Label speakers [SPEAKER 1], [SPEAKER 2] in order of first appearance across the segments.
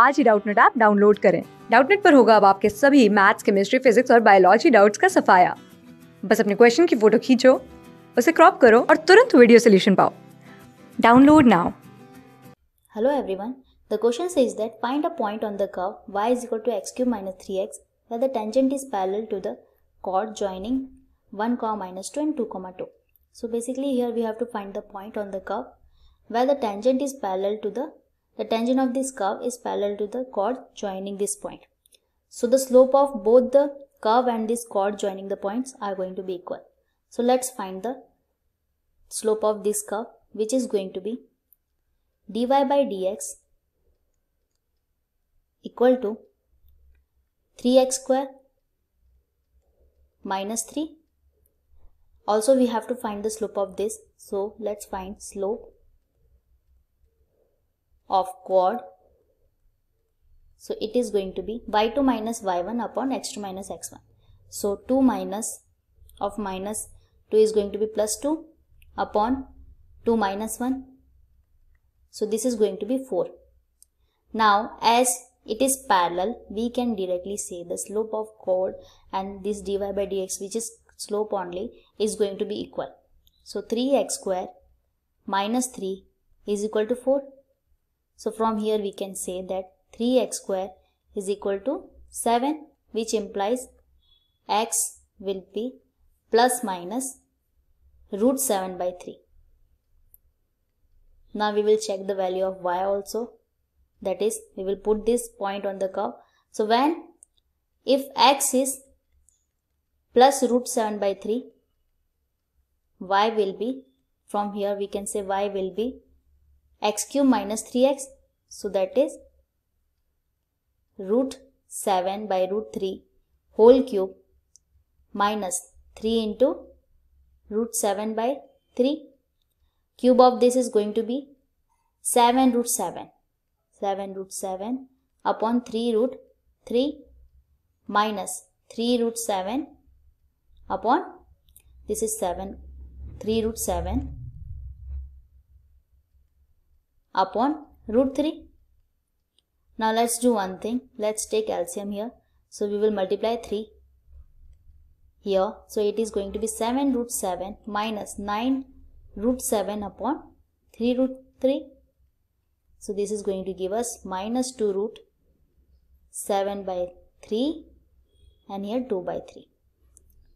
[SPEAKER 1] आज ही Doubtnut app download करें डाउटनेट पर होगा अब आपके सभी मैथ्स केमिस्ट्री फिजिक्स और बायोलॉजी डाउट्स का सफाया बस अपने क्वेश्चन की फोटो खींचो उसे क्रॉप करो और तुरंत वीडियो सोल्यूशन पाओ download now hello everyone the question is that find a point on the curve y is equal to x cube minus 3x where the tangent is parallel to the chord joining 1 comma minus 2 and 2 comma 2 so basically here we have to find the point on the curve where the tangent is parallel to the The tangent of this curve is parallel to the chord joining this point. So the slope of both the curve and this chord joining the points are going to be equal. So let's find the slope of this curve which is going to be dy by dx equal to 3x square minus 3. Also we have to find the slope of this. So let's find slope of quad so it is going to be y2 minus y1 upon x2 minus x1 so 2 minus of minus 2 is going to be plus 2 upon 2 minus 1 so this is going to be 4 now as it is parallel we can directly say the slope of chord and this dy by dx which is slope only is going to be equal so 3x square minus 3 is equal to 4 so from here we can say that 3x square is equal to 7 which implies x will be plus minus root 7 by 3. Now we will check the value of y also that is we will put this point on the curve. So when if x is plus root 7 by 3 y will be from here we can say y will be x cube minus 3x. So that is root 7 by root 3 whole cube minus 3 into root 7 by 3. Cube of this is going to be 7 root 7. 7 root 7 upon 3 root 3 minus 3 root 7 upon this is 7 3 root 7 upon root 3. Now let's do one thing. Let's take calcium here. So we will multiply 3 here. So it is going to be 7 root 7 minus 9 root 7 upon 3 root 3. So this is going to give us minus 2 root 7 by 3 and here 2 by 3.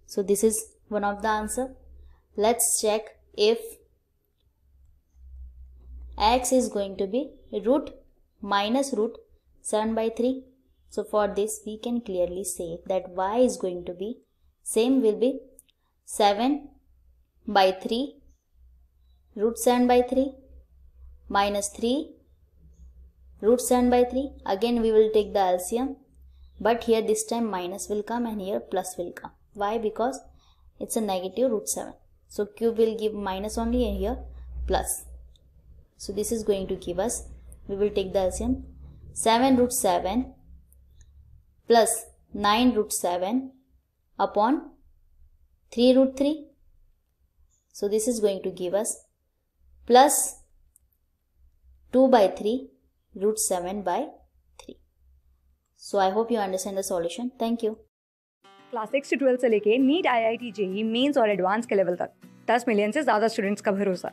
[SPEAKER 1] So this is one of the answer. Let's check if x is going to be root minus root 7 by 3. So for this we can clearly say that y is going to be same will be 7 by 3 root 7 by 3 minus 3 root 7 by 3 again we will take the LCM but here this time minus will come and here plus will come why because it's a negative root 7 so cube will give minus only and here plus So this is going to give us, we will take the LCM 7 root 7 plus 9 root 7 upon 3 root 3. So this is going to give us plus 2 by 3 root 7 by 3. So I hope you understand the solution. Thank you. Class six से twelfth से लेके NEET I I T JEE mains और advance के level तक 10 million से ज़्यादा students का भरोसा